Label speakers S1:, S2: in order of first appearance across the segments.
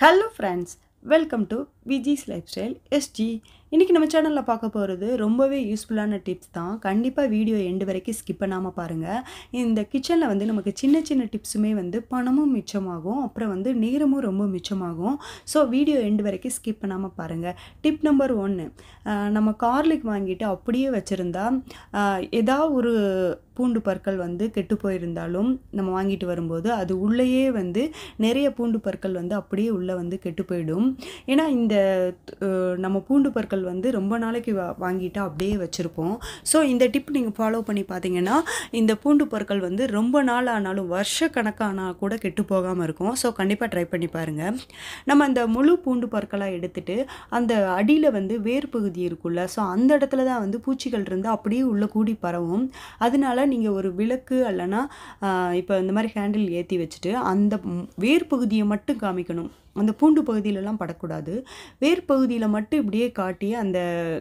S1: hello friends welcome to Viji's lifestyle SG இன்றைக்கி நம்ம சேனலில் பார்க்க போகிறது ரொம்பவே யூஸ்ஃபுல்லான டிப்ஸ் தான் கண்டிப்பாக வீடியோ எண்டு வரைக்கும் ஸ்கிப் பண்ணாமல் பாருங்கள் இந்த கிச்சனில் வந்து நமக்கு சின்ன சின்ன டிப்ஸுமே வந்து பணமும் மிச்சமாகும் அப்புறம் வந்து நேரமும் ரொம்ப மிச்சமாகும் ஸோ வீடியோ எண்டு வரைக்கும் ஸ்கிப் பண்ணாமல் பாருங்கள் டிப் நம்பர் ஒன்று நம்ம கார்லிக் வாங்கிட்டு அப்படியே வச்சுருந்தா ஏதாவது ஒரு பூண்டு பற்கள் வந்து கெட்டு போயிருந்தாலும் நம்ம வாங்கிட்டு வரும்போது அது உள்ளேயே வந்து நிறைய பூண்டு பற்கள் வந்து அப்படியே உள்ளே வந்து கெட்டு போயிடும் ஏன்னா இந்த நம்ம பூண்டு பற்கள் வந்து ரொம்ப நாளைக்கு வாங்கிட்டு அப்படியே வச்சுருப்போம் ஸோ இந்த டிப் நீங்கள் ஃபாலோ பண்ணி பார்த்தீங்கன்னா இந்த பூண்டு பற்கள் வந்து ரொம்ப நாள் ஆனாலும் வருஷ கணக்கானால் கூட கெட்டு போகாமல் இருக்கும் ஸோ கண்டிப்பாக ட்ரை பண்ணி பாருங்கள் நம்ம அந்த முழு பூண்டு பற்களாக எடுத்துகிட்டு அந்த அடியில் வந்து வேர் பகுதி இருக்குல்ல ஸோ அந்த இடத்துல தான் வந்து பூச்சிகள் இருந்து அப்படியே உள்ளே கூடி பரவும் அதனால நீங்கள் ஒரு விளக்கு அல்லனா இப்போ இந்த மாதிரி ஹேண்டில் ஏற்றி வச்சுட்டு அந்த வேர் பகுதியை மட்டும் காமிக்கணும் அந்த பூண்டு பகுதியிலலாம் படக்கூடாது வேர் பகுதியில் மட்டும் இப்படியே காட்டி அந்த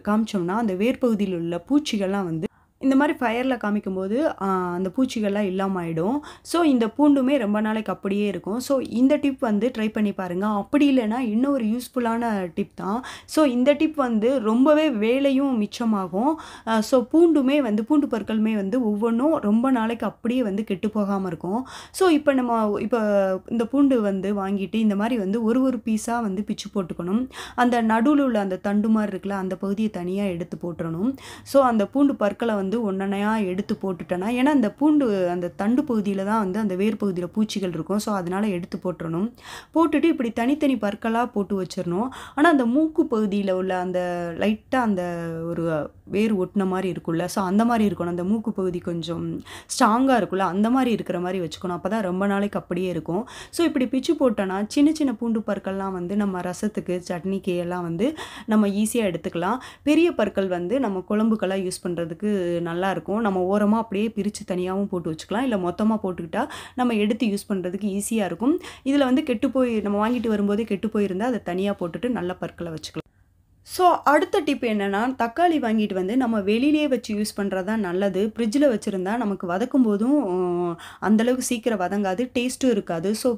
S1: காமிச்சோம்னா அந்த வேர் பகுதியில் உள்ள பூச்சிகள்லாம் வந்து இந்த மாதிரி ஃபயரில் காமிக்கும்போது அந்த பூச்சிகள்லாம் இல்லாமல் ஆகிடும் ஸோ இந்த பூண்டுமே ரொம்ப நாளைக்கு அப்படியே இருக்கும் ஸோ இந்த டிப் வந்து ட்ரை பண்ணி பாருங்கள் அப்படி இல்லைன்னா இன்னும் ஒரு யூஸ்ஃபுல்லான டிப் தான் ஸோ இந்த டிப் வந்து ரொம்பவே வேலையும் மிச்சமாகும் ஸோ பூண்டுமே வந்து பூண்டு பொருட்களுமே வந்து ஒவ்வொன்றும் ரொம்ப நாளைக்கு அப்படியே வந்து கெட்டு போகாமல் இருக்கும் ஸோ இப்போ நம்ம இப்போ இந்த பூண்டு வந்து வாங்கிட்டு இந்த மாதிரி வந்து ஒரு ஒரு பீஸாக வந்து பிச்சு போட்டுக்கணும் அந்த நடுவில் உள்ள அந்த தண்டு மாதிரி இருக்குல்ல அந்த பகுதியை தனியாக எடுத்து போட்டுறணும் ஸோ அந்த பூண்டு பற்களை வந்து வந்து ஒன்றனையாக எடுத்து போட்டுட்டேன்னா ஏன்னா அந்த பூண்டு அந்த தண்டு பகுதியில் தான் வந்து அந்த வேர் பகுதியில் பூச்சிகள் இருக்கும் ஸோ அதனால் எடுத்து போட்டுடணும் போட்டுட்டு இப்படி தனித்தனி பற்களாக போட்டு வச்சிடணும் ஆனால் அந்த மூக்கு பகுதியில் உள்ள அந்த லைட்டாக அந்த ஒரு வேர் ஒட்டின மாதிரி இருக்கும்ல ஸோ அந்த மாதிரி இருக்கணும் அந்த மூக்கு பகுதி கொஞ்சம் ஸ்ட்ராங்காக இருக்கும்ல அந்த மாதிரி இருக்கிற மாதிரி வச்சுக்கணும் அப்போ தான் ரொம்ப நாளைக்கு அப்படியே இருக்கும் ஸோ இப்படி பிச்சு போட்டோன்னா சின்ன சின்ன பூண்டு பற்கள்லாம் வந்து நம்ம ரசத்துக்கு சட்னிக்கு எல்லாம் வந்து நம்ம ஈஸியாக எடுத்துக்கலாம் பெரிய பற்கள் வந்து நம்ம குழம்புக்கெல்லாம் யூஸ் பண்ணுறதுக்கு நல்லாயிருக்கும் நம்ம ஓரமாக அப்படியே பிரித்து தனியாகவும் போட்டு வச்சுக்கலாம் இல்லை மொத்தமாக போட்டுக்கிட்டால் நம்ம எடுத்து யூஸ் பண்ணுறதுக்கு ஈஸியாக இருக்கும் இதில் வந்து கெட்டு போய் நம்ம வாங்கிட்டு வரும்போதே கெட்டு போயிருந்தால் அதை தனியாக போட்டுட்டு நல்ல பற்களை வச்சுக்கலாம் ஸோ அடுத்த டிப் என்னென்னா தக்காளி வாங்கிட்டு வந்து நம்ம வெளியிலே வச்சு யூஸ் பண்ணுறது தான் நல்லது ஃப்ரிட்ஜில் வச்சுருந்தா நமக்கு வதக்கும் போதும் அந்தளவுக்கு சீக்கிரம் வதங்காது டேஸ்ட்டும் இருக்காது ஸோ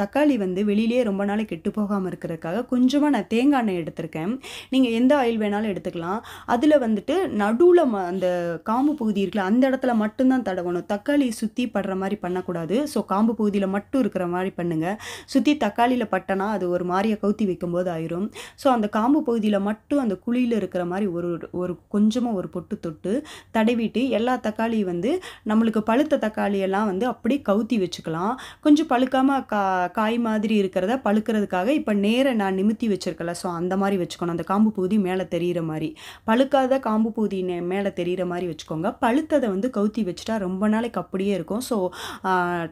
S1: தக்காளி வந்து வெளியிலே ரொம்ப நாள் கெட்டு போகாமல் இருக்கிறதுக்காக கொஞ்சமாக நான் தேங்காய் எண்ணெய் எடுத்திருக்கேன் நீங்கள் எந்த ஆயில் வேணாலும் எடுத்துக்கலாம் அதில் வந்துட்டு நடுவில் ம அந்த காம்பு பகுதி இருக்குல்ல அந்த இடத்துல மட்டும்தான் தடவணும் தக்காளி சுற்றி படுற மாதிரி பண்ணக்கூடாது ஸோ காம்பு பகுதியில் மட்டும் இருக்கிற மாதிரி பண்ணுங்கள் சுற்றி தக்காளியில் பட்டனா அது ஒரு மாதிரியை கவுத்தி வைக்கும்போது ஆயிரும் ஸோ அந்த காம்பு பகுதியில் மட்டும் மட்டும் அந்த குழியில் இருக்கிற மாதிரி ஒரு ஒரு கொஞ்சமாக ஒரு பொட்டு தொட்டு தடவிட்டு எல்லா தக்காளி வந்து நம்மளுக்கு பழுத்த தக்காளியெல்லாம் வந்து அப்படியே கவுத்தி வச்சுக்கலாம் கொஞ்சம் பழுக்காமல் கா காய் மாதிரி இருக்கிறத பழுக்கிறதுக்காக இப்போ நேர நான் நிமித்தி வச்சுருக்கல ஸோ அந்த மாதிரி வச்சுக்கணும் அந்த காம்பு பகுதி மேலே தெரிகிற மாதிரி பழுக்காத காம்பு பகுதி மேலே தெரிகிற மாதிரி வச்சுக்கோங்க பழுத்ததை வந்து கவுத்தி வச்சுட்டா ரொம்ப நாளைக்கு அப்படியே இருக்கும் ஸோ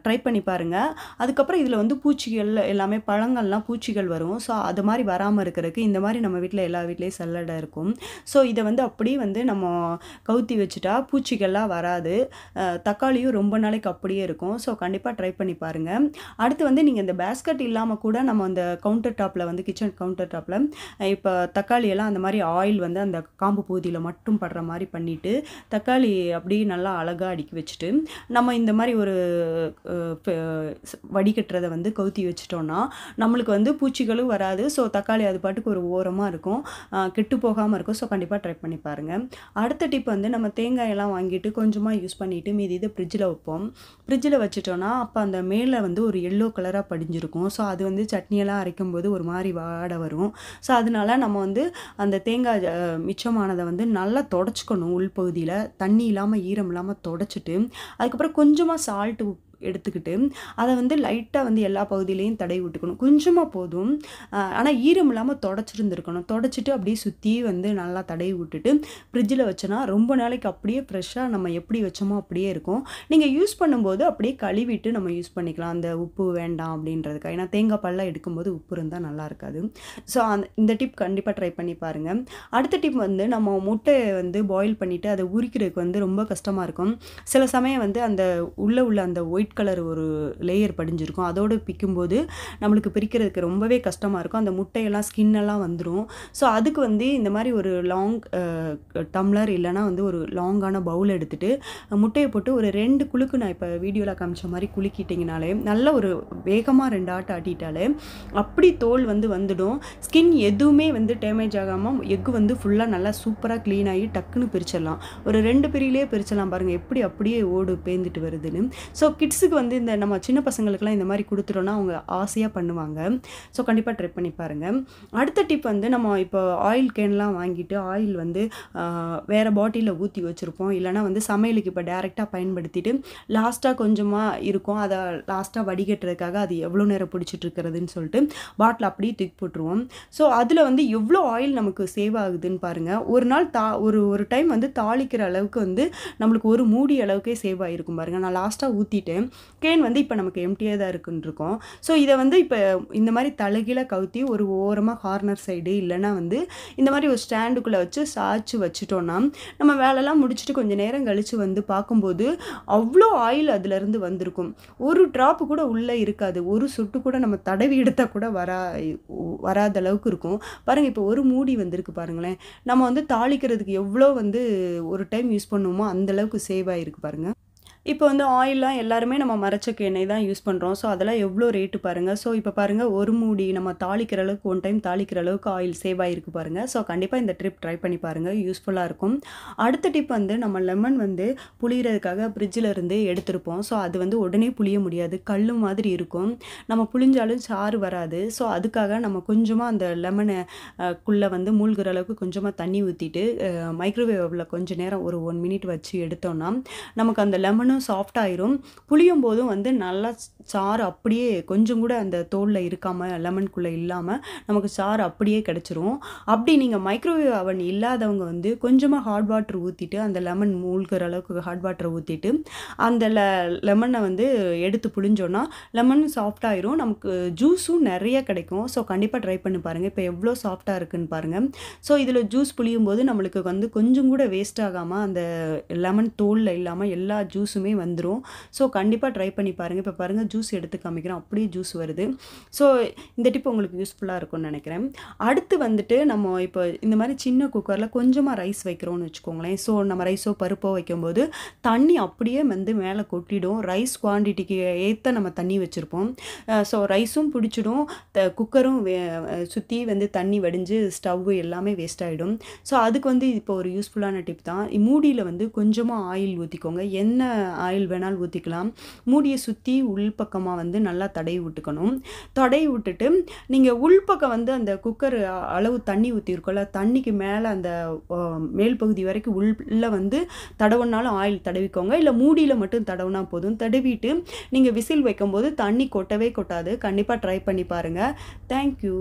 S1: ட்ரை பண்ணி பாருங்கள் அதுக்கப்புறம் இதில் வந்து பூச்சிகள் எல்லாமே பழங்கள்லாம் பூச்சிகள் வரும் ஸோ அது மாதிரி வராமல் இருக்கிறதுக்கு இந்த மாதிரி நம்ம வீட்டில் எல்லா வீட்லேயே செல்லடை இருக்கும் ஸோ இதை வந்து அப்படியே வந்து நம்ம கவுத்தி வச்சுட்டா பூச்சிகள்லாம் வராது தக்காளியும் ரொம்ப நாளைக்கு அப்படியே இருக்கும் ஸோ கண்டிப்பாக ட்ரை பண்ணி பாருங்கள் அடுத்து வந்து நீங்கள் இந்த பேஸ்கட் இல்லாமல் கூட நம்ம அந்த கவுண்டர் டாப்பில் வந்து கிச்சன் கவுண்டர் டாப்பில் இப்போ தக்காளியெல்லாம் அந்த மாதிரி ஆயில் வந்து அந்த காம்பு பகுதியில் மட்டும் படுற மாதிரி பண்ணிவிட்டு தக்காளி அப்படியே நல்லா அழகாக அடுக்கி வச்சுட்டு நம்ம இந்த மாதிரி ஒரு வடிகட்டுறதை வந்து கவுத்தி வச்சுட்டோம்னா நம்மளுக்கு வந்து பூச்சிகளும் வராது ஸோ தக்காளி அது பாட்டுக்கு ஒரு ஓரமாக இருக்கும் கெட்டு போகாமல் இருக்கும் ஸோ கண்டிப்பாக ட்ரை பண்ணி பாருங்கள் அடுத்த டிப் வந்து நம்ம தேங்காயெல்லாம் வாங்கிட்டு கொஞ்சமாக யூஸ் பண்ணிவிட்டு மீதி இதை ஃப்ரிட்ஜில் வைப்போம் ஃப்ரிட்ஜில் வச்சுட்டோன்னா அப்போ அந்த மேலே வந்து ஒரு எல்லோ கலராக படிஞ்சிருக்கும் ஸோ அது வந்து சட்னியெல்லாம் அரைக்கும் போது ஒரு மாதிரி வாடை வரும் ஸோ அதனால நம்ம வந்து அந்த தேங்காய் மிச்சமானதை வந்து நல்லா தொடச்சிக்கணும் உள்பகுதியில் தண்ணி இல்லாமல் ஈரம் இல்லாமல் தொடச்சிட்டு அதுக்கப்புறம் கொஞ்சமாக சால்ட்டு எடுத்துக்கிட்டு அதை வந்து லைட்டாக வந்து எல்லா பகுதியிலையும் தடவி விட்டுக்கணும் கொஞ்சமாக போதும் ஆனால் ஈரம் இல்லாமல் தொடச்சிருந்துருக்கணும் தொடச்சிட்டு அப்படியே சுற்றி வந்து நல்லா தடவி விட்டுட்டு ஃப்ரிட்ஜில் வச்சோன்னா ரொம்ப நாளைக்கு அப்படியே ஃப்ரெஷ்ஷாக நம்ம எப்படி வச்சோமோ அப்படியே இருக்கும் நீங்கள் யூஸ் பண்ணும்போது அப்படியே கழுவிட்டு நம்ம யூஸ் பண்ணிக்கலாம் அந்த உப்பு வேண்டாம் அப்படின்றதுக்காக ஏன்னா தேங்காய் பல்லாம் எடுக்கும்போது உப்பு இருந்தால் நல்லா இருக்காது ஸோ அந்த இந்த டிப் கண்டிப்பாக ட்ரை பண்ணி பாருங்கள் அடுத்த டிப் வந்து நம்ம முட்டையை வந்து பாயில் பண்ணிவிட்டு அதை உரிக்கிறதுக்கு வந்து ரொம்ப கஷ்டமாக இருக்கும் சில சமயம் வந்து அந்த உள்ளே உள்ள அந்த ஒயிட் ஒயிட் கலர் ஒரு லேயர் படிஞ்சிருக்கும் அதோடு பிக்கும்போது நம்மளுக்கு பிரிக்கிறதுக்கு ரொம்பவே கஷ்டமாக இருக்கும் அந்த முட்டையெல்லாம் ஸ்கின்னெல்லாம் வந்துடும் ஸோ அதுக்கு வந்து இந்த மாதிரி ஒரு லாங் டம்ளர் இல்லைனா வந்து ஒரு லாங்கான பவுல் எடுத்துகிட்டு முட்டையை போட்டு ஒரு ரெண்டு குழுக்கு நான் இப்போ வீடியோவில் காமிச்ச மாதிரி குலுக்கிட்டிங்கனாலே நல்ல ஒரு வேகமாக ரெண்டு ஆட்டை ஆட்டிட்டாலே அப்படி தோல் வந்து வந்துடும் ஸ்கின் எதுவுமே வந்து டேமேஜ் ஆகாமல் எக்கு வந்து ஃபுல்லாக நல்லா சூப்பராக க்ளீன் ஆகி டக்குன்னு பிரிச்சிடலாம் ஒரு ரெண்டு பிரியிலே பிரிச்சிடலாம் பாருங்கள் எப்படி அப்படியே ஓடு பேந்துட்டு வருதுன்னு ஸோ கிட்ஸ் கிட்ஸுக்கு வந்து இந்த நம்ம சின்ன பசங்களுக்குலாம் இந்த மாதிரி கொடுத்துட்டோன்னா அவங்க ஆசையாக பண்ணுவாங்க ஸோ கண்டிப்பாக ட்ரை பண்ணி பாருங்கள் அடுத்த டிப் வந்து நம்ம இப்போ ஆயில் கேன்லாம் வாங்கிட்டு ஆயில் வந்து வேறு பாட்டிலில் ஊற்றி வச்சுருப்போம் இல்லைனா வந்து சமையலுக்கு இப்போ டேரெக்டாக பயன்படுத்திட்டு லாஸ்ட்டாக கொஞ்சமாக இருக்கும் அதை லாஸ்ட்டாக வடிகட்டுறதுக்காக அது எவ்வளோ நேரம் பிடிச்சிட்டு இருக்கிறதுன்னு சொல்லிட்டு பாட்டில் அப்படியே தூக்கி போட்டுருவோம் ஸோ அதில் வந்து எவ்வளோ ஆயில் நமக்கு சேவ் ஆகுதுன்னு பாருங்கள் ஒரு நாள் தா ஒரு ஒரு டைம் வந்து தாளிக்கிற அளவுக்கு வந்து நம்மளுக்கு ஒரு மூடி அளவுக்கே சேவ் ஆகிருக்கும் பாருங்கள் நான் லாஸ்ட்டாக ஊற்றிட்டேன் கேன் வந்து இப்போ நமக்கு எம்டியாக தான் இருக்குன்ட்ருக்கோம் ஸோ இதை வந்து இப்போ இந்த மாதிரி தலைகில கவுத்தி ஒரு ஓரமாக கார்னர் சைடு இல்லைனா வந்து இந்த மாதிரி ஒரு ஸ்டாண்டுக்குள்ளே வச்சு சாய்ச்சி வச்சுட்டோன்னா நம்ம வேலைலாம் முடிச்சுட்டு கொஞ்சம் நேரம் கழித்து வந்து பார்க்கும்போது அவ்வளோ ஆயில் அதுலேருந்து வந்திருக்கும் ஒரு ட்ராப்பு கூட உள்ளே இருக்காது ஒரு சொட்டு கூட நம்ம தடவி எடுத்தால் கூட வரா வராத அளவுக்கு இருக்கும் பாருங்கள் இப்போ ஒரு மூடி வந்திருக்கு பாருங்களேன் நம்ம வந்து தாளிக்கிறதுக்கு எவ்வளோ வந்து ஒரு டைம் யூஸ் பண்ணுவோமோ அந்தளவுக்கு சேவ் ஆகிருக்கு பாருங்கள் இப்போ வந்து ஆயிலெலாம் எல்லாருமே நம்ம மறைச்சக்கு எண்ணெய் தான் யூஸ் பண்ணுறோம் ஸோ அதெல்லாம் எவ்வளோ ரேட்டு பாருங்கள் ஸோ இப்போ பாருங்கள் ஒரு மூடி நம்ம தாளிக்கிற அளவுக்கு ஒன் டைம் தாளிக்கிற அளவுக்கு ஆயில் சேவ் ஆகிருக்கு பாருங்கள் ஸோ கண்டிப்பாக இந்த ட்ரிப் ட்ரை பண்ணி பாருங்கள் யூஸ்ஃபுல்லாக இருக்கும் அடுத்த டிப் வந்து நம்ம லெமன் வந்து புளியறதுக்காக ஃப்ரிட்ஜில் இருந்து எடுத்திருப்போம் ஸோ அது வந்து உடனே புளிய முடியாது கல் மாதிரி இருக்கும் நம்ம புளிஞ்சாலும் சாறு வராது ஸோ அதுக்காக நம்ம கொஞ்சமாக அந்த லெமனை குள்ளே வந்து மூழ்கிற அளவுக்கு கொஞ்சமாக தண்ணி ஊற்றிட்டு மைக்ரோவேவில் கொஞ்சம் நேரம் ஒரு ஒன் மினிட் வச்சு எடுத்தோம்னா நமக்கு அந்த லெமனும் இன்னும் சாஃப்டாயிரும் புளியும் போதும் வந்து நல்லா சாறு அப்படியே கொஞ்சம் கூட அந்த தோலில் இருக்காமல் லெமனுக்குள்ளே இல்லாமல் நமக்கு சாறு அப்படியே கிடச்சிரும் அப்படி நீங்கள் மைக்ரோவேவ் அவன் இல்லாதவங்க வந்து கொஞ்சமாக ஹாட் வாட்டர் ஊற்றிட்டு அந்த லெமன் மூழ்கிற அளவுக்கு ஹாட் வாட்டரை ஊற்றிட்டு அந்த லெமனை வந்து எடுத்து புழிஞ்சோன்னா லெமன் சாஃப்டாயிரும் நமக்கு ஜூஸும் நிறைய கிடைக்கும் ஸோ கண்டிப்பாக ட்ரை பண்ணி பாருங்கள் இப்போ எவ்வளோ சாஃப்டாக இருக்குன்னு பாருங்கள் ஸோ இதில் ஜூஸ் புளியும் போது நம்மளுக்கு வந்து கொஞ்சம் கூட வேஸ்ட் ஆகாமல் அந்த லெமன் தோலில் இல்லாமல் எல்லா ஜூஸும் எல்லாமே வந்துடும் ஸோ கண்டிப்பாக ட்ரை பண்ணி பாருங்கள் இப்போ பாருங்கள் ஜூஸ் எடுத்து காமிக்கிறோம் அப்படியே ஜூஸ் வருது ஸோ இந்த டிப் உங்களுக்கு யூஸ்ஃபுல்லாக இருக்கும்னு நினைக்கிறேன் அடுத்து வந்துட்டு நம்ம இப்போ இந்த மாதிரி சின்ன குக்கரில் கொஞ்சமாக ரைஸ் வைக்கிறோம்னு வச்சுக்கோங்களேன் ஸோ நம்ம ரைஸோ பருப்போ வைக்கும்போது தண்ணி அப்படியே வந்து மேலே கொட்டிடும் ரைஸ் குவான்டிட்டிக்கு ஏற்ற நம்ம தண்ணி வச்சுருப்போம் ஸோ ரைஸும் பிடிச்சிடும் த குக்கரும் சுற்றி வந்து தண்ணி வடிஞ்சு ஸ்டவ் எல்லாமே வேஸ்ட் ஆகிடும் ஸோ அதுக்கு வந்து இப்போ ஒரு யூஸ்ஃபுல்லான டிப் தான் மூடியில் வந்து கொஞ்சமாக ஆயில் ஊற்றிக்கோங்க எண்ணெய் ஆயில் வேணால் ஊற்றிக்கலாம் மூடியை சுற்றி உள்பக்கமாக வந்து நல்லா தடை விட்டுக்கணும் தடவி விட்டுட்டு நீங்கள் உள்பக்கம் வந்து அந்த குக்கர் அளவு தண்ணி ஊற்றிருக்கோம்ல தண்ணிக்கு மேலே அந்த மேல் பகுதி வரைக்கும் உள்ளே வந்து தடவுனாலும் ஆயில் தடவிக்கோங்க இல்லை மூடியில் மட்டும் தடவுனா போதும் தடவிட்டு நீங்கள் விசில் வைக்கும்போது தண்ணி கொட்டவே கொட்டாது கண்டிப்பாக ட்ரை பண்ணி பாருங்கள் தேங்க்யூ